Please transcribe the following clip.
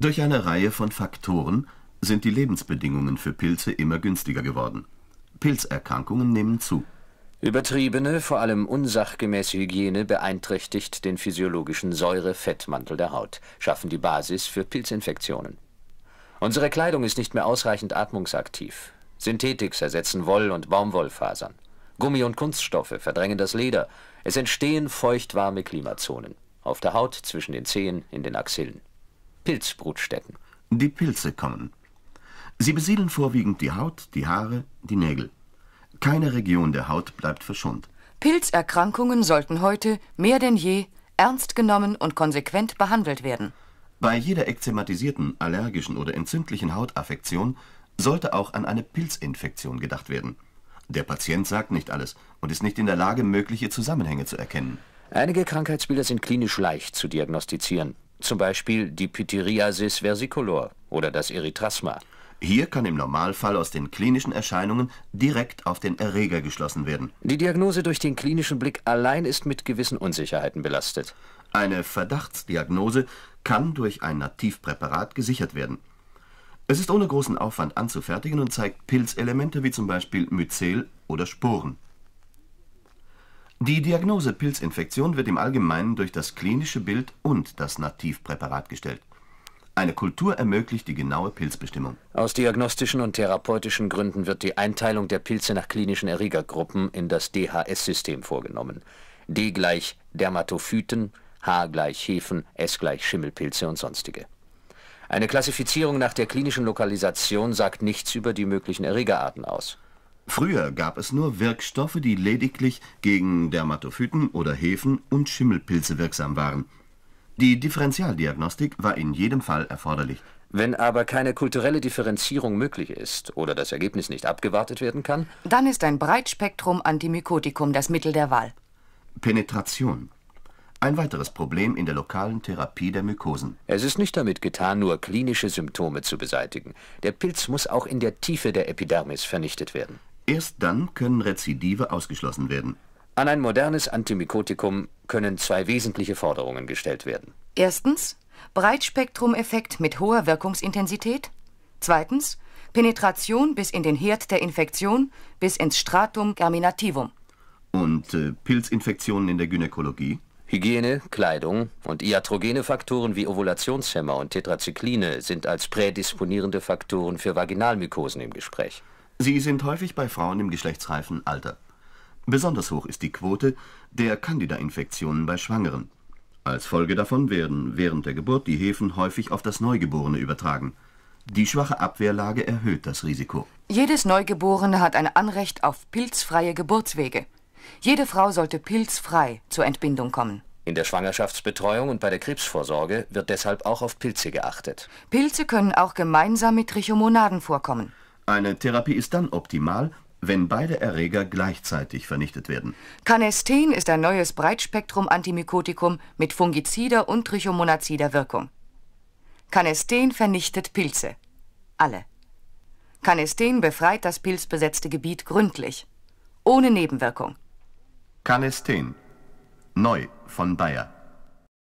Durch eine Reihe von Faktoren sind die Lebensbedingungen für Pilze immer günstiger geworden. Pilzerkrankungen nehmen zu. Übertriebene, vor allem unsachgemäße Hygiene beeinträchtigt den physiologischen Säure-Fettmantel der Haut, schaffen die Basis für Pilzinfektionen. Unsere Kleidung ist nicht mehr ausreichend atmungsaktiv. Synthetiks ersetzen Woll- und Baumwollfasern. Gummi- und Kunststoffe verdrängen das Leder. Es entstehen feuchtwarme Klimazonen. Auf der Haut, zwischen den Zehen, in den Axillen. Pilzbrutstätten. Die Pilze kommen. Sie besiedeln vorwiegend die Haut, die Haare, die Nägel. Keine Region der Haut bleibt verschont. Pilzerkrankungen sollten heute mehr denn je ernst genommen und konsequent behandelt werden. Bei jeder ekzematisierten, allergischen oder entzündlichen Hautaffektion sollte auch an eine Pilzinfektion gedacht werden. Der Patient sagt nicht alles und ist nicht in der Lage, mögliche Zusammenhänge zu erkennen. Einige Krankheitsbilder sind klinisch leicht zu diagnostizieren. Zum Beispiel die Pityriasis versicolor oder das Eritrasma. Hier kann im Normalfall aus den klinischen Erscheinungen direkt auf den Erreger geschlossen werden. Die Diagnose durch den klinischen Blick allein ist mit gewissen Unsicherheiten belastet. Eine Verdachtsdiagnose kann durch ein Nativpräparat gesichert werden. Es ist ohne großen Aufwand anzufertigen und zeigt Pilzelemente wie zum Beispiel Myzel oder Sporen. Die Diagnose Pilzinfektion wird im Allgemeinen durch das klinische Bild und das Nativpräparat gestellt. Eine Kultur ermöglicht die genaue Pilzbestimmung. Aus diagnostischen und therapeutischen Gründen wird die Einteilung der Pilze nach klinischen Erregergruppen in das DHS-System vorgenommen. D gleich Dermatophyten, H gleich Hefen, S gleich Schimmelpilze und sonstige. Eine Klassifizierung nach der klinischen Lokalisation sagt nichts über die möglichen Erregerarten aus. Früher gab es nur Wirkstoffe, die lediglich gegen Dermatophyten oder Hefen und Schimmelpilze wirksam waren. Die Differentialdiagnostik war in jedem Fall erforderlich. Wenn aber keine kulturelle Differenzierung möglich ist oder das Ergebnis nicht abgewartet werden kann, dann ist ein Breitspektrum Antimykotikum das Mittel der Wahl. Penetration. Ein weiteres Problem in der lokalen Therapie der Mykosen. Es ist nicht damit getan, nur klinische Symptome zu beseitigen. Der Pilz muss auch in der Tiefe der Epidermis vernichtet werden. Erst dann können Rezidive ausgeschlossen werden. An ein modernes Antimykotikum können zwei wesentliche Forderungen gestellt werden. Erstens, Breitspektrumeffekt mit hoher Wirkungsintensität. Zweitens, Penetration bis in den Herd der Infektion, bis ins Stratum germinativum. Und äh, Pilzinfektionen in der Gynäkologie? Hygiene, Kleidung und iatrogene Faktoren wie Ovulationshemmer und Tetrazykline sind als prädisponierende Faktoren für Vaginalmykosen im Gespräch. Sie sind häufig bei Frauen im geschlechtsreifen Alter. Besonders hoch ist die Quote der Candida-Infektionen bei Schwangeren. Als Folge davon werden während der Geburt die Hefen häufig auf das Neugeborene übertragen. Die schwache Abwehrlage erhöht das Risiko. Jedes Neugeborene hat ein Anrecht auf pilzfreie Geburtswege. Jede Frau sollte pilzfrei zur Entbindung kommen. In der Schwangerschaftsbetreuung und bei der Krebsvorsorge wird deshalb auch auf Pilze geachtet. Pilze können auch gemeinsam mit Trichomonaden vorkommen. Eine Therapie ist dann optimal, wenn beide Erreger gleichzeitig vernichtet werden. Canesten ist ein neues Breitspektrum-Antimykotikum mit fungizider und trichomonazider Wirkung. Canesten vernichtet Pilze. Alle. Canesten befreit das pilzbesetzte Gebiet gründlich. Ohne Nebenwirkung. Canesten. Neu von Bayer.